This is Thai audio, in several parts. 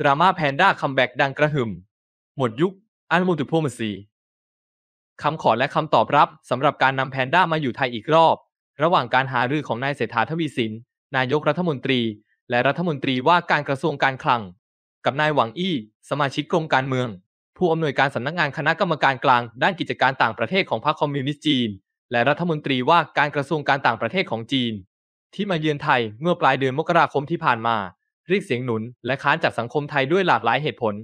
ดราม่าแพนด้าคัมแบ็กดังกระหึ่ม หมดยุค อันมูติโพมซี คำขอและคำตอบรับสำหรับการนำแพนด้ามาอยู่ไทยอีกรอบ ระหว่างการหารือของนายเศรษฐาทวีสิน นายกรัฐมนตรี และรัฐมนตรีว่าการกระทรวงการคลัง กับนายหวังอี้ สมาชิกกรมการเมือง ผู้อำนวยการสำนักงานคณะกรรมการกลางด้านกิจการต่างประเทศของพรรคคอมมิวนิสต์จีน และรัฐมนตรีว่าการกระทรวงการต่างประเทศของจีน ที่มาเยือนไทยเมื่อปลายเดือนมกราคมที่ผ่านมาเรียกเสียงหนุนและค้านจากสังคมไทยด้วยหลากหลายเหตุผล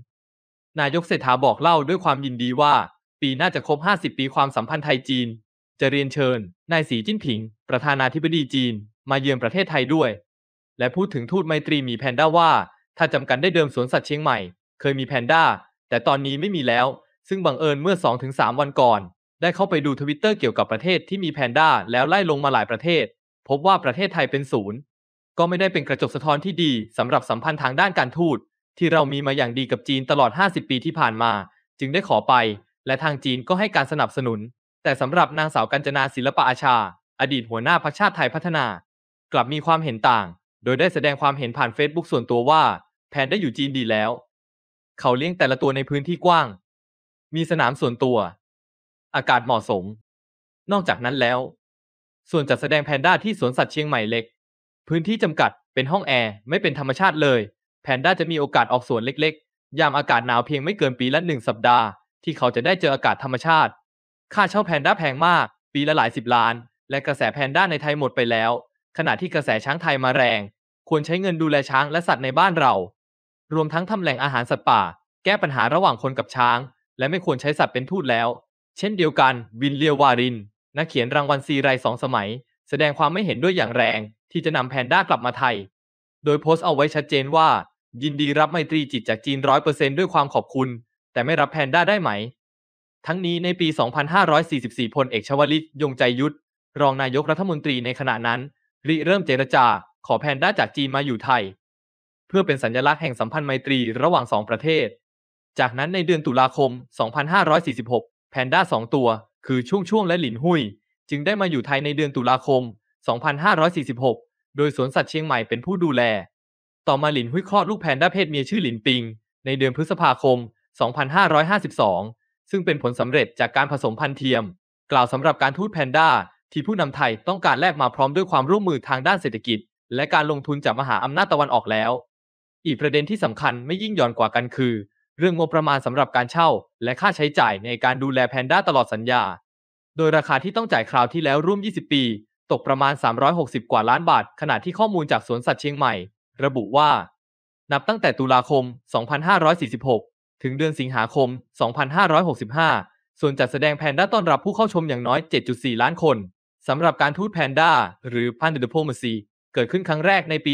นายกเศรษฐาบอกเล่าด้วยความยินดีว่า ปีหน้าจะครบ 50 ปีความสัมพันธ์ไทยจีน จะเรียนเชิญนายสีจิ้นผิง ประธานาธิบดีจีน มาเยือนประเทศไทยด้วย และพูดถึงทูตไมตรีมีแพนด้าว่า ถ้าจำกันได้เดิมสวนสัตว์เชียงใหม่ เคยมีแพนด้า แต่ตอนนี้ไม่มีแล้ว ซึ่งบังเอิญเมื่อ 2-3 วันก่อน ได้เข้าไปดูทวิตเตอร์เกี่ยวกับประเทศที่มีแพนด้าแล้วไล่ลงมาหลายประเทศ พบว่าประเทศไทยเป็นศูนย์ก็ไม่ได้เป็นกระจกสะท้อนที่ดีสำหรับสัมพันธ์ทางด้านการทูต ที่เรามีมาอย่างดีกับจีนตลอด 50 ปีที่ผ่านมา จึงได้ขอไป และทางจีนก็ให้การสนับสนุน แต่สำหรับนางสาวกัญจนาศิลปะอาชา อดีตหัวหน้าพรรคชาติไทยพัฒนา กลับมีความเห็นต่าง โดยได้แสดงความเห็นผ่านเฟซบุ๊กส่วนตัวว่าแพนได้อยู่จีนดีแล้ว เขาเลี้ยงแต่ละตัวในพื้นที่กว้าง มีสนามส่วนตัว อากาศเหมาะสม นอกจากนั้นแล้ว ส่วนจัดแสดงแพนด้าที่สวนสัตว์เชียงใหม่เล็กพื้นที่จำกัดเป็นห้องแอร์ ไม่เป็นธรรมชาติเลยแพนด้าจะมีโอกาสออกสวนเล็กๆ ยามอากาศหนาวเพียงไม่เกินปีละหนึ่งสัปดาห์ที่เขาจะได้เจออากาศธรรมชาติ ค่าเช่าแพนด้าแพงมากปีละหลายสิบล้าน และกระแสแพนด้าในไทยหมดไปแล้ว ขณะที่กระแสช้างไทยมาแรง ควรใช้เงินดูแลช้างและสัตว์ในบ้านเรา รวมทั้งทำแหล่งอาหารสัตว์ป่า แก้ปัญหาระหว่างคนกับช้าง และไม่ควรใช้สัตว์เป็นทูตแล้ว เช่นเดียวกัน วินเลียววาริน นักเขียนรางวัลซีไรสองสมัยแสดงความไม่เห็นด้วยอย่างแรง ที่จะนำแพนด้ากลับมาไทย โดยโพสต์เอาไว้ชัดเจนว่า ยินดีรับไมตรีจิตจากจีนร้อยเปอร์เซนด้วยความขอบคุณ แต่ไม่รับแพนด้าได้ไหม ทั้งนี้ในปี 2544 พลเอกชวลิตยงใจยุทธรองนายกรัฐมนตรีในขณะนั้น ริเริ่มเจรจา ขอแพนด้าจากจีนมาอยู่ไทย เพื่อเป็นสัญลักษณ์แห่งสัมพันธ์ไมตรีระหว่างสองประเทศ จากนั้นในเดือนตุลาคม 2546 แพนด้า2ตัว คือช่วงช่วงและหลินหุยจึงได้มาอยู่ไทยในเดือนตุลาคม 2546 โดยสวนสัตว์เชียงใหม่เป็นผู้ดูแล ต่อมาหลินหุ้ยคลอดลูกแพนด้าเพศเมียชื่อหลินปิง ในเดือนพฤษภาคม 2552 ซึ่งเป็นผลสำเร็จจากการผสมพันธุ์เทียม กล่าวสำหรับการทูตแพนด้าที่ผู้นำไทยต้องการแลกมาพร้อมด้วยความร่วมมือทางด้านเศรษฐกิจ และการลงทุนจากมหาอำนาจตะวันออกแล้ว อีกประเด็นที่สำคัญไม่ยิ่งหย่อนกว่ากันคือ เรื่องงบประมาณสำหรับการเช่า และค่าใช้จ่ายในการดูแลแพนด้าตลอดสัญญาโดยราคาที่ต้องจ่ายคราวที่แล้วร่วม 20 ปี ตกประมาณ 360 กว่าล้านบาท ขณะที่ข้อมูลจากสวนสัตว์เชียงใหม่ ระบุว่า นับตั้งแต่ตุลาคม 2546 ถึงเดือนสิงหาคม 2565 ส่วนจัดแสดงแพนด้าต้อนรับผู้เข้าชมอย่างน้อย 7.4 ล้านคน สำหรับการทูตแพนด้าหรือพันเดอร์โพมซี เกิดขึ้นครั้งแรกในปี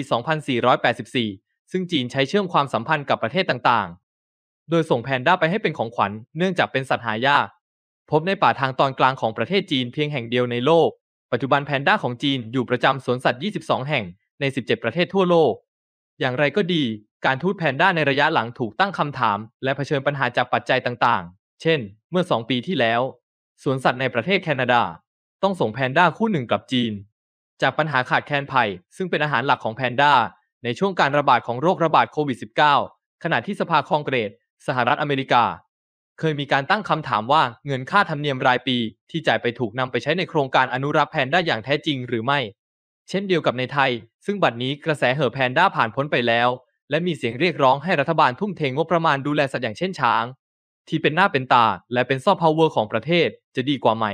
2484 ซึ่งจีนใช้เชื่อมความสัมพันธ์กับประเทศต่างๆ โดยส่งแพนด้าไปให้เป็นของขวัญ เนื่องจากเป็นสัตว์หายากพบในป่าทางตอนกลางของประเทศจีนเพียงแห่งเดียวในโลก ปัจจุบันแพนด้าของจีนอยู่ประจำสวนสัตว์ 22 แห่งใน 17 ประเทศทั่วโลก อย่างไรก็ดีการทูตแพนด้าในระยะหลังถูกตั้งคำถาม และเผชิญปัญหาจากปัจจัยต่างๆ เช่น เมื่อ 2 ปีที่แล้ว สวนสัตว์ในประเทศแคนาดา ต้องส่งแพนด้าคู่หนึ่งกลับจีนจากปัญหาขาดแคลนไผ่ซึ่งเป็นอาหารหลักของแพนด้าในช่วงการระบาดของโรคระบาดโควิด -19 ขณะที่สภาคองเกรสสหรัฐอเมริกาเคยมีการตั้งคำถามว่าเงินค่าธรรมเนียมรายปีที่จ่ายไปถูกนำไปใช้ในโครงการอนุรักษ์แพนด้าอย่างแท้จริงหรือไม่ เช่นเดียวกับในไทย ซึ่งบัดนี้กระแสเห่อแพนด้าผ่านพ้นไปแล้ว และมีเสียงเรียกร้องให้รัฐบาลทุ่มเทงบประมาณดูแลสัตว์อย่างเช่นช้าง ที่เป็นหน้าเป็นตา และเป็นซอฟต์พาวเวอร์ของประเทศจะดีกว่าไหม